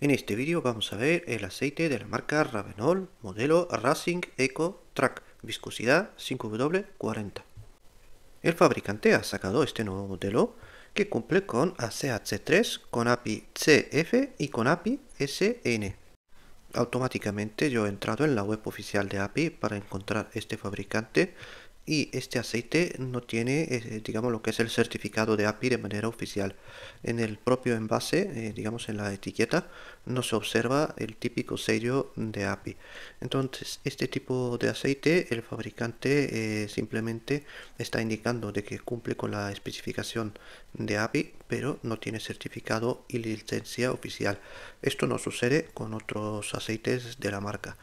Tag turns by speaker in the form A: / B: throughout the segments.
A: En este vídeo vamos a ver el aceite de la marca Ravenol, modelo Racing Eco Track, viscosidad 5W40. El fabricante ha sacado este nuevo modelo que cumple con ACH3, con API CF y con API SN. Automáticamente yo he entrado en la web oficial de API para encontrar este fabricante y este aceite no tiene eh, eh, digamos lo que es el certificado de API de manera oficial en el propio envase eh, digamos en la etiqueta no se observa el típico sello de API entonces este tipo de aceite el fabricante simplemente está indicando de que cumple con la especificación de API pero no tiene certificado y licencia oficial esto no sucede con otros aceites de la marca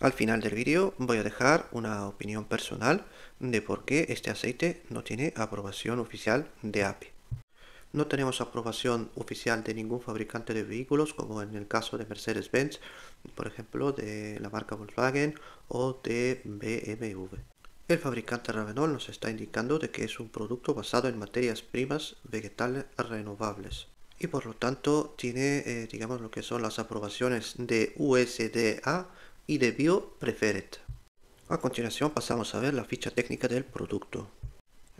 A: al final del vídeo voy a dejar una opinión personal de por qué este aceite no tiene aprobación oficial de API. No tenemos aprobación oficial de ningún fabricante de vehículos, como en el caso de Mercedes-Benz, por ejemplo, de la marca Volkswagen o de BMW. El fabricante Ravenol nos está indicando de que es un producto basado en materias primas vegetales renovables y por lo tanto tiene, eh, digamos, lo que son las aprobaciones de USDA y de BioPreferred. A continuación pasamos a ver la ficha técnica del producto.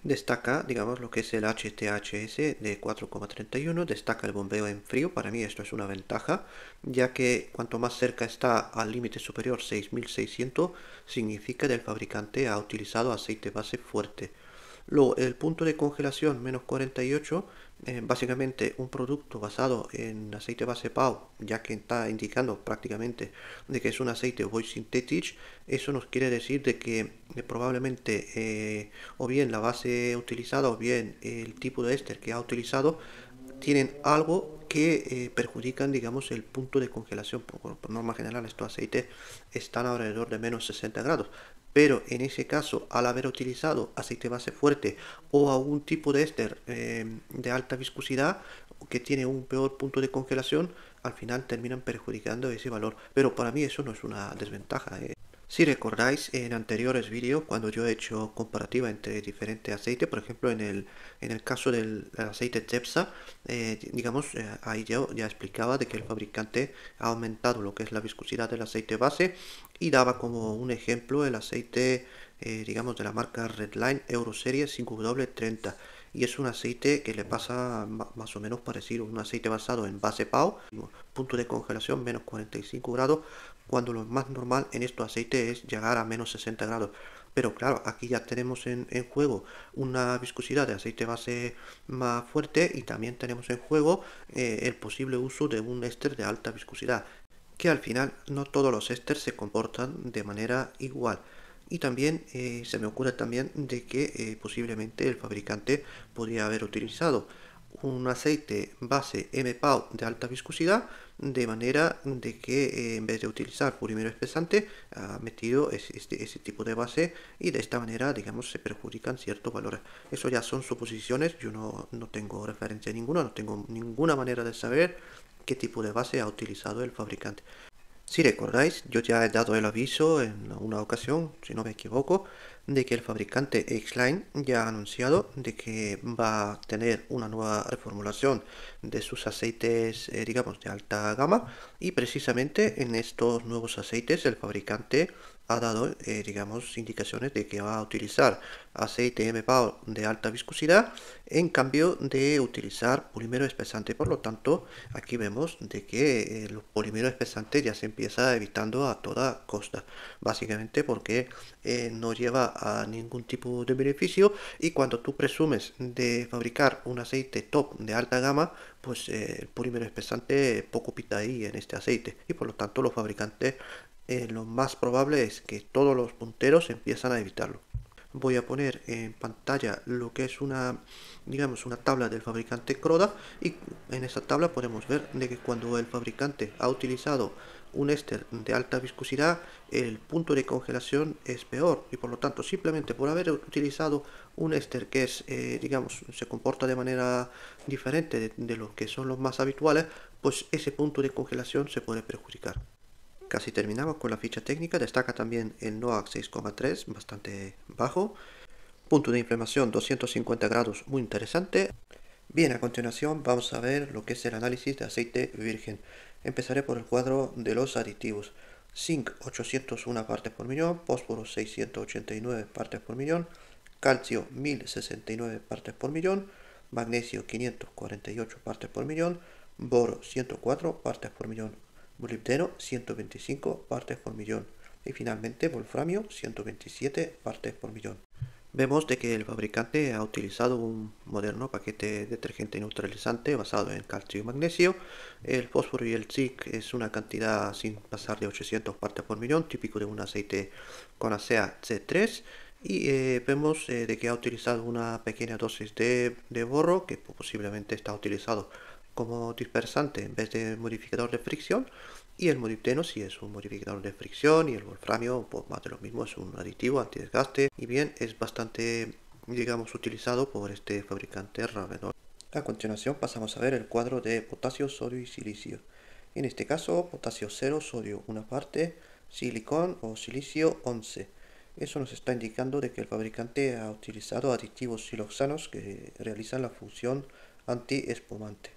A: Destaca, digamos, lo que es el HTHS de 4,31, destaca el bombeo en frío, para mí esto es una ventaja, ya que cuanto más cerca está al límite superior 6600, significa que el fabricante ha utilizado aceite base fuerte. Luego, el punto de congelación menos 48 eh, básicamente un producto basado en aceite base PAU, ya que está indicando prácticamente de que es un aceite voy synthetic, eso nos quiere decir de que eh, probablemente eh, o bien la base utilizada o bien el tipo de éster que ha utilizado tienen algo que perjudican digamos el punto de congelación por, por norma general estos aceites están alrededor de menos 60 grados pero en ese caso al haber utilizado aceite base fuerte o algún tipo de éster eh, de alta viscosidad que tiene un peor punto de congelación al final terminan perjudicando ese valor pero para mí eso no es una desventaja eh. Si recordáis en anteriores vídeos cuando yo he hecho comparativa entre diferentes aceites, por ejemplo en el, en el caso del aceite tepsa eh, digamos, eh, ahí yo ya explicaba de que el fabricante ha aumentado lo que es la viscosidad del aceite base y daba como un ejemplo el aceite, eh, digamos, de la marca Redline series 5W30 y es un aceite que le pasa más o menos parecido, un aceite basado en base PAO, punto de congelación menos 45 grados, cuando lo más normal en estos aceite es llegar a menos 60 grados. Pero claro, aquí ya tenemos en, juego una viscosidad de aceite base más fuerte y también tenemos en juego eh, el posible uso de un éster de alta viscosidad, que al final no todos los ésteres se comportan de manera igual. Y también eh, se me ocurre también de que eh, posiblemente el fabricante podría haber utilizado un aceite base MPAU de alta viscosidad de manera de que eh, en vez de utilizar polímero espesante ha metido ese, este, ese, tipo de base y de esta manera digamos se perjudican ciertos valores eso ya son suposiciones yo no, no tengo referencia ninguna no tengo ninguna manera de saber qué tipo de base ha utilizado el fabricante si recordáis yo ya he dado el aviso en una ocasión si no me equivoco de que el fabricante X-Line ya ha anunciado de que va a tener una nueva reformulación de sus aceites, eh, digamos, de alta gama y precisamente en estos nuevos aceites el fabricante ha dado, eh, digamos, indicaciones de que va a utilizar aceite MPAO de alta viscosidad en cambio de utilizar polímero espesante. Por lo tanto, aquí vemos de que eh, los polímeros espesantes ya se empieza evitando a toda costa, básicamente porque eh, no lleva a ningún tipo de beneficio y cuando tú presumes de fabricar un aceite top de alta gama, pues el polímero espesante poco pita ahí en este aceite y por lo tanto los fabricantes eh, lo más probable es que todos los punteros empiezan a evitarlo. Voy a poner en pantalla lo que es una, digamos, una tabla del fabricante Croda y en esa tabla podemos ver de que cuando el fabricante ha utilizado un éster de alta viscosidad, el punto de congelación es peor y por lo tanto simplemente por haber utilizado un éster que es, eh, digamos, se comporta de manera diferente de, lo que son los más habituales, pues ese punto de congelación se puede perjudicar casi terminamos con la ficha técnica, destaca también el NOAC 6,3, bastante bajo. Punto de inflamación 250 grados, muy interesante. Bien, a continuación vamos a ver lo que es el análisis de aceite virgen. Empezaré por el cuadro de los aditivos. Zinc 801 partes por millón, fósforo 689 partes por millón, calcio 1069 partes por millón, magnesio 548 partes por millón, boro 104 partes por millón molibdeno 125 partes por millón y finalmente wolframio 127 partes por millón. Vemos de que el fabricante ha utilizado un moderno paquete detergente neutralizante basado en calcio y magnesio. El fósforo y el zinc es una cantidad sin pasar de 800 partes por millón, típico de un aceite con acea C3. Y eh, vemos eh, de que ha utilizado una pequeña dosis de, de borro que posiblemente está utilizado como dispersante en vez de modificador de fricción y el molibdeno si es un modificador de fricción y el wolframio pues más de lo mismo es un aditivo antidesgaste y bien es bastante digamos utilizado por este fabricante Ravenol. A continuación pasamos a ver el cuadro de potasio, sodio y silicio. En este caso potasio 0, sodio una parte, silicón o silicio 11. Eso nos está indicando de que el fabricante ha utilizado aditivos siloxanos que realizan la función antiespumante.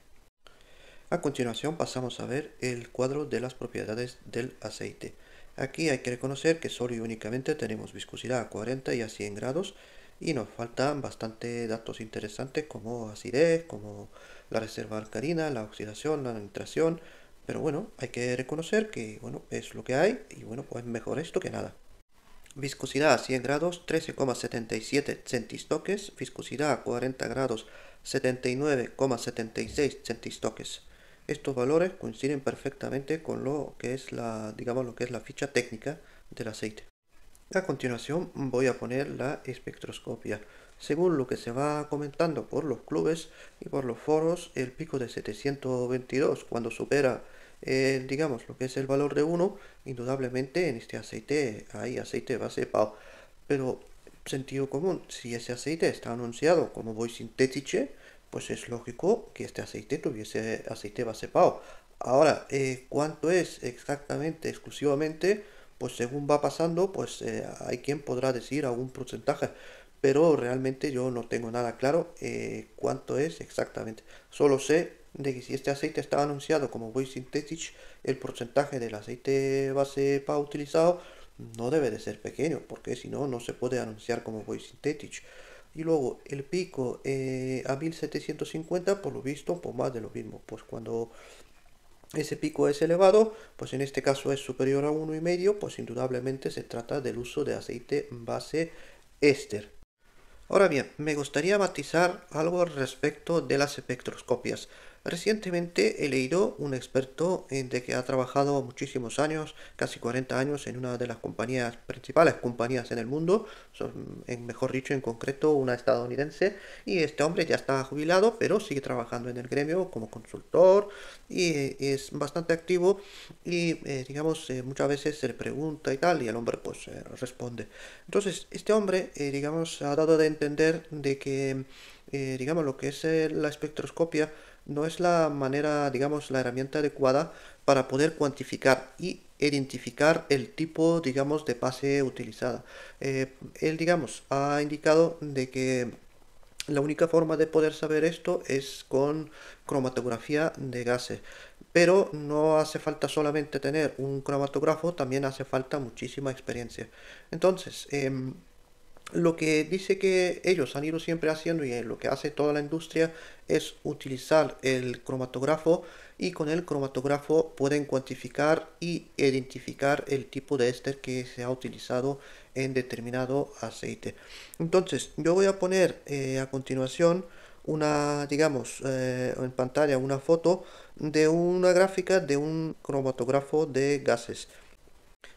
A: A continuación pasamos a ver el cuadro de las propiedades del aceite. Aquí hay que reconocer que solo y únicamente tenemos viscosidad a 40 y a 100 grados y nos faltan bastante datos interesantes como acidez, como la reserva alcalina, la oxidación, la nitración, pero bueno, hay que reconocer que bueno, es lo que hay y bueno, pues mejor esto que nada. Viscosidad a 100 grados 13,77 centistoques, viscosidad a 40 grados 79,76 centistoques. Estos valores coinciden perfectamente con lo que es la, digamos, lo que es la ficha técnica del aceite. A continuación voy a poner la espectroscopia. Según lo que se va comentando por los clubes y por los foros, el pico de 722 cuando supera eh, digamos lo que es el valor de 1, indudablemente en este aceite hay aceite base PAO. Pero sentido común, si ese aceite está anunciado como voy sintético pues es lógico que este aceite tuviese aceite base PAO. Ahora, eh, ¿cuánto es exactamente, exclusivamente? Pues según va pasando, pues eh, hay quien podrá decir algún porcentaje, pero realmente yo no tengo nada claro eh, cuánto es exactamente. Solo sé de que si este aceite está anunciado como Boy Synthetic, el porcentaje del aceite base PAO utilizado no debe de ser pequeño, porque si no, no se puede anunciar como Boy Synthetic y luego el pico eh, a 1750 por lo visto por más de lo mismo pues cuando ese pico es elevado pues en este caso es superior a 1,5, y medio pues indudablemente se trata del uso de aceite base éster ahora bien me gustaría matizar algo respecto de las espectroscopias Recientemente he leído un experto de que ha trabajado muchísimos años, casi 40 años, en una de las compañías principales compañías en el mundo, en, mejor dicho, en concreto una estadounidense, y este hombre ya está jubilado, pero sigue trabajando en el gremio como consultor y, es bastante activo y, eh, digamos, eh, muchas veces se le pregunta y tal, y el hombre pues eh, responde. Entonces, este hombre, digamos, ha dado de entender de que, digamos, lo que es la espectroscopia, no es la manera, digamos, la herramienta adecuada para poder cuantificar y identificar el tipo, digamos, de pase utilizada. Eh, él, digamos, ha indicado de que la única forma de poder saber esto es con cromatografía de gases. Pero no hace falta solamente tener un cromatógrafo, también hace falta muchísima experiencia. Entonces, em, lo que dice que ellos han ido siempre haciendo y lo que hace toda la industria es utilizar el cromatógrafo y con el cromatógrafo pueden cuantificar y identificar el tipo de éster que se ha utilizado en determinado aceite. Entonces yo voy a poner eh, a continuación una, digamos, eh, en pantalla una foto de una gráfica de un cromatógrafo de gases.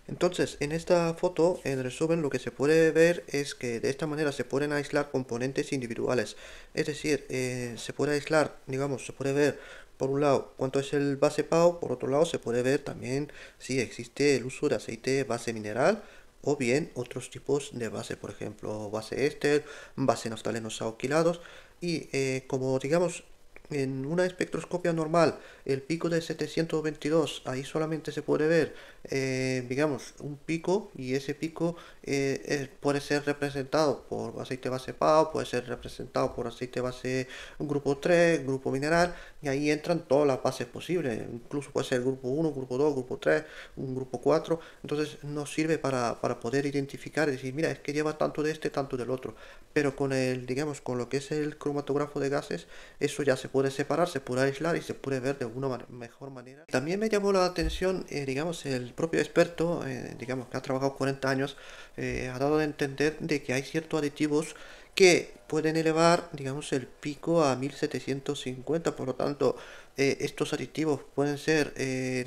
A: Entonces, en esta foto, en resumen, lo que se puede ver es que de esta manera se pueden aislar componentes individuales. Es decir, eh, se puede aislar, digamos, se puede ver por un lado cuánto es el base PAO, por otro lado se puede ver también si existe el uso de aceite base mineral o bien otros tipos de base, por ejemplo, base éster, base naftalenos alquilados. Y eh, como digamos, en una espectroscopia normal el pico de 722, ahí solamente se puede ver, eh, digamos, un pico y ese pico eh, puede ser representado por aceite base PAO, puede ser representado por aceite base grupo 3, grupo mineral, y ahí entran todas las bases posibles, incluso puede ser grupo 1, grupo 2, grupo 3, un grupo 4, entonces nos sirve para, para poder identificar y decir, mira, es que lleva tanto de este, tanto del otro, pero con el, digamos, con lo que es el cromatógrafo de gases, eso ya se puede separar, se puede aislar y se puede ver de una mejor manera. También me llamó la atención, eh, digamos, el propio experto, eh, digamos, que ha trabajado 40 años, eh, ha dado a entender de que hay ciertos aditivos que pueden elevar, digamos, el pico a 1750, por lo tanto, estos aditivos pueden ser,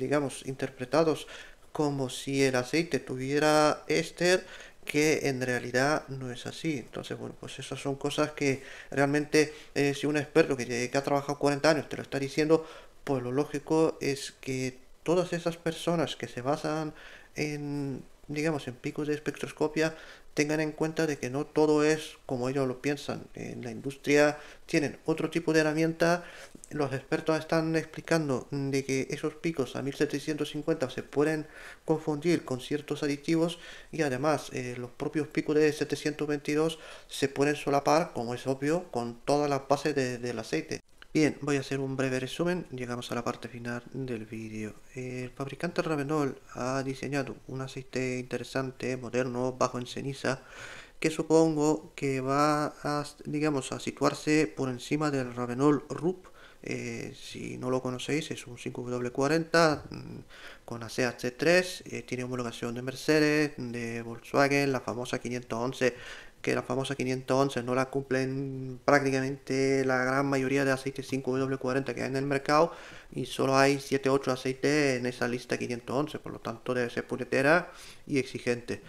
A: digamos, interpretados como si el aceite tuviera éster que en realidad no es así. Entonces, bueno, pues esas son cosas que realmente si un experto que, que, ha trabajado 40 años te lo está diciendo, pues lo lógico es que todas esas personas que se basan en, digamos, en picos de espectroscopia, tengan en cuenta de que no todo es como ellos lo piensan. En la industria tienen otro tipo de herramienta. Los expertos están explicando de que esos picos a 1750 se pueden confundir con ciertos aditivos y además eh, los propios picos de 722 se pueden solapar, como es obvio, con todas las bases del aceite. Bien, voy a hacer un breve resumen. Llegamos a la parte final del vídeo. El fabricante Ravenol ha diseñado un aceite interesante, moderno, bajo en ceniza, que supongo que va a, digamos, a situarse por encima del Ravenol RUP. Eh, si no lo conocéis, es un 5W40 mm, con ACH3, eh, tiene homologación de Mercedes, de Volkswagen, la famosa 511 que la famosa 511 no la cumplen prácticamente la gran mayoría de aceites 5W40 que hay en el mercado y solo hay 7-8 aceites en esa lista 511, por lo tanto debe ser puletera y exigente.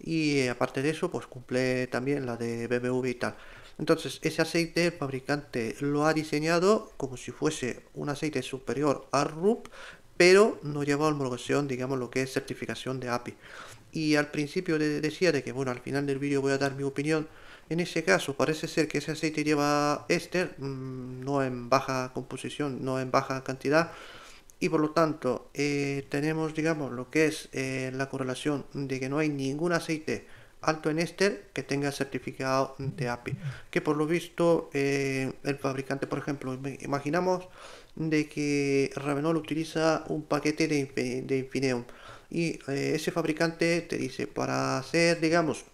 A: Y eh, aparte de eso, pues cumple también la de BBV y tal. Entonces, ese aceite el fabricante lo ha diseñado como si fuese un aceite superior a RUP, pero no lleva homologación, digamos lo que es certificación de API y al principio decía de que bueno al final del vídeo voy a dar mi opinión en ese caso parece ser que ese aceite lleva éster mm, no en baja composición no en baja cantidad y por lo tanto eh, tenemos digamos lo que es eh, la correlación de que no hay ningún aceite alto en éster que tenga certificado de API que por lo visto eh, el fabricante por ejemplo imaginamos de que Ravenol utiliza un paquete de, de Infineum y eh, ese fabricante te dice para hacer digamos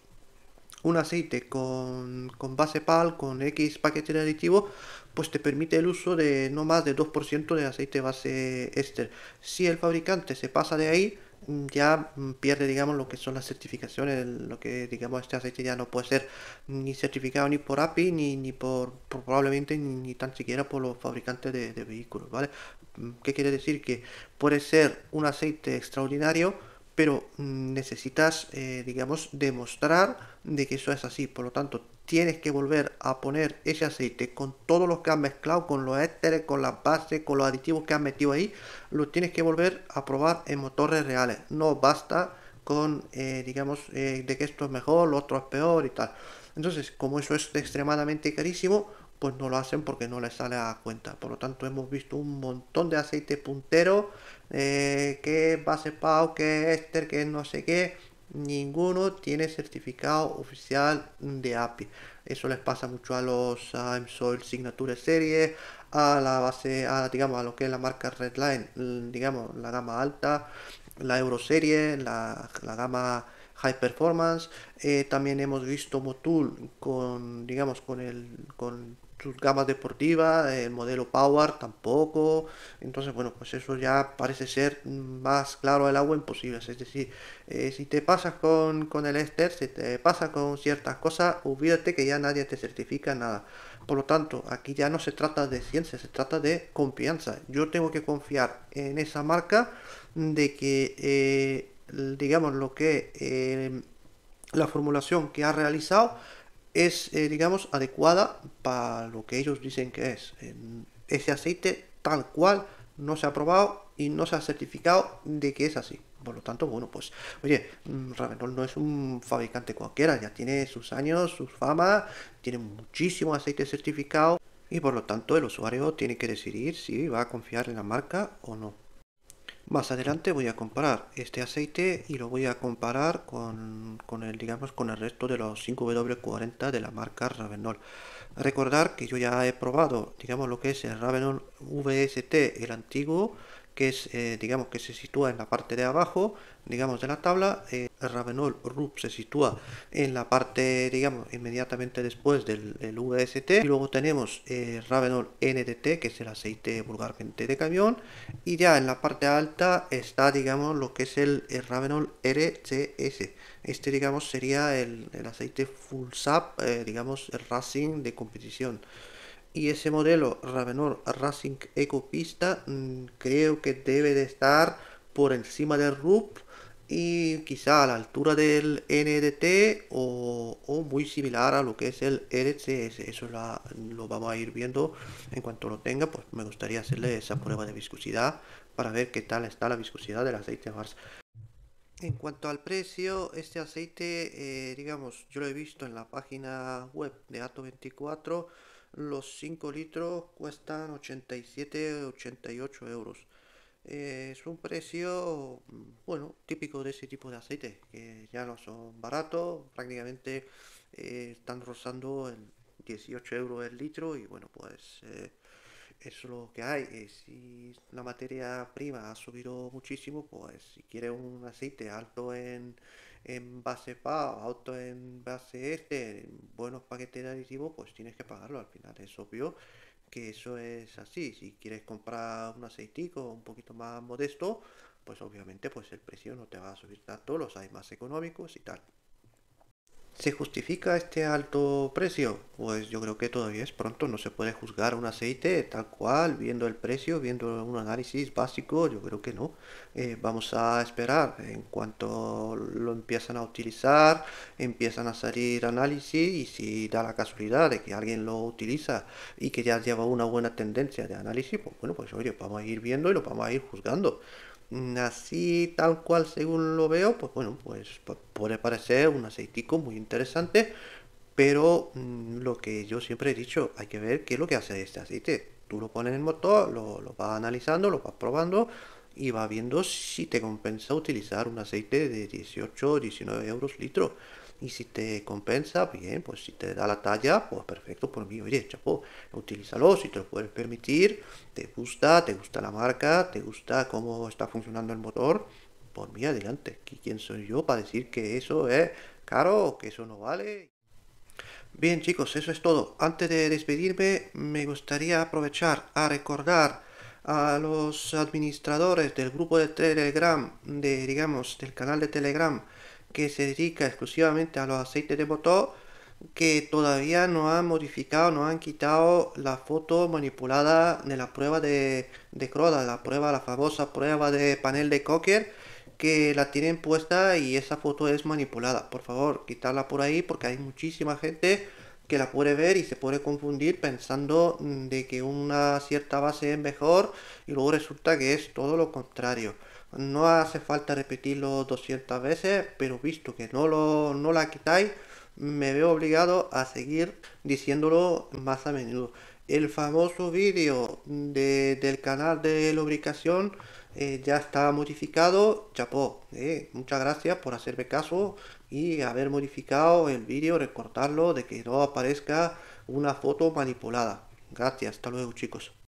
A: un aceite con, con base PAL con X paquete de aditivo pues te permite el uso de no más de 2% de aceite base éster si el fabricante se pasa de ahí ya mm, pierde, digamos, lo que son las certificaciones, lo que, digamos, este aceite ya no puede ser ni certificado ni por API, ni, ni por, probablemente, ni, tan siquiera por los fabricantes de, de vehículos, ¿vale? Mm, ¿Qué quiere decir? Que puede ser un aceite extraordinario, pero mm, necesitas, eh, digamos, demostrar de que eso es así. Por lo tanto, tienes que volver a poner ese aceite con todos los que han mezclado, con los éteres, con las bases, con los aditivos que han metido ahí, lo tienes que volver a probar en motores reales. No basta con, eh, digamos, eh, de que esto es mejor, lo otro es peor y tal. Entonces, como eso es extremadamente carísimo, pues no lo hacen porque no les sale a cuenta. Por lo tanto, hemos visto un montón de aceite puntero, eh, que base PAO, que es que no sé qué. Ninguno tiene certificado oficial de API. Eso les pasa mucho a los m Soil Signature Series, a la base, a, digamos, a lo que es la marca Redline, mm, digamos, la gama alta, la Euro la, la gama High Performance. Eh, también hemos visto Motul con, digamos, con el, con sus gamas deportivas, el modelo Power tampoco. Entonces, bueno, pues eso ya parece ser más claro el agua imposible. Es decir, eh, si te pasas con, el Ester, si te pasa con ciertas cosas, olvídate que ya nadie te certifica nada. Por lo tanto, aquí ya no se trata de ciencia, se trata de confianza. Yo tengo que confiar en esa marca de que, eh, digamos, lo que eh, la formulación que ha realizado es, eh, digamos, adecuada para lo que ellos dicen que es. Ese aceite tal cual no se ha probado y no se ha certificado de que es así. Por lo tanto, bueno, pues, oye, mm, Ravenol no es un fabricante cualquiera, ya tiene sus años, su fama, tiene muchísimo aceite certificado y por lo tanto el usuario tiene que decidir si va a confiar en la marca o no. Más adelante voy a comparar este aceite y lo voy a comparar con, el, digamos, con el resto de los 5W40 de la marca Ravenol. Recordar que yo ya he probado, digamos, lo que es el Ravenol VST, el antiguo, que es, eh, digamos, que se sitúa en la parte de abajo, digamos, de la tabla. Eh, Ravenol RUP se sitúa en la parte, digamos, inmediatamente después del, VST. Y luego tenemos eh, Ravenol NDT, que es el aceite vulgarmente de camión. Y ya en la parte alta está, digamos, lo que es el, eh, Ravenol RCS. Este, digamos, sería el, el aceite full sap, eh, digamos, el racing de competición y ese modelo Ravenor Racing Ecopista mm, creo que debe de estar por encima del RUP y quizá a la altura del NDT o, muy similar a lo que es el RCS. Eso lo vamos a ir viendo en cuanto lo tenga, pues me gustaría hacerle esa prueba de viscosidad para ver qué tal está la viscosidad del aceite Mars. En cuanto al precio, este aceite, eh, digamos, yo lo he visto en la página web de Ato24 los 5 litros cuestan 87, 88 euros. Eh, es un precio, mm, bueno, típico de ese tipo de aceite, que ya no son baratos, prácticamente eh, están rozando en 18 euros el litro y bueno, pues eh, es lo que hay. si la materia prima ha subido muchísimo, pues si quiere un aceite alto en en base para auto en base este buenos paquetes de aditivo pues tienes que pagarlo al final. Es obvio que eso es así. Si quieres comprar un aceitico un poquito más modesto, pues obviamente pues el precio no te va a subir tanto, los hay más económicos y tal. ¿Se justifica este alto precio? Pues yo creo que todavía es pronto, no se puede juzgar un aceite tal cual, viendo el precio, viendo un análisis básico, yo creo que no. Eh, vamos a esperar, en cuanto lo empiezan a utilizar, empiezan a salir análisis y si da la casualidad de que alguien lo utiliza y que ya lleva una buena tendencia de análisis, pues bueno, pues oye, vamos a ir viendo y lo vamos a ir juzgando así tal cual según lo veo, pues bueno, pues puede parecer un aceitico muy interesante, pero mm, lo que yo siempre he dicho, hay que ver qué es lo que hace este aceite. Tú lo pones en el motor, lo, lo vas analizando, lo vas probando y vas viendo si te compensa utilizar un aceite de 18 o 19 euros litro. Y si te compensa, bien, pues si te da la talla, pues perfecto por mí. Oye, chapo, utilízalo si te lo puedes permitir, te gusta, te gusta la marca, te gusta cómo está funcionando el motor, por mí adelante. ¿Quién soy yo para decir que eso es caro o que eso no vale? Bien chicos, eso es todo. Antes de despedirme, me gustaría aprovechar a recordar a los administradores del grupo de Telegram, de digamos, del canal de Telegram, que se dedica exclusivamente a los aceites de motor que todavía no han modificado, no han quitado la foto manipulada de la prueba de, de Croda, la prueba, la famosa prueba de panel de Cocker, que la tienen puesta y esa foto es manipulada. Por favor, quitarla por ahí porque hay muchísima gente que la puede ver y se puede confundir pensando mm, de que una cierta base es mejor y luego resulta que es todo lo contrario. No hace falta repetirlo 200 veces, pero visto que no, lo, la quitáis, me veo obligado a seguir diciéndolo más a menudo. El famoso vídeo del canal de lubricación eh, ya está modificado, chapó. Eh, muchas gracias por hacerme caso y haber modificado el vídeo, recortarlo de que no aparezca una foto manipulada. Gracias, hasta luego chicos.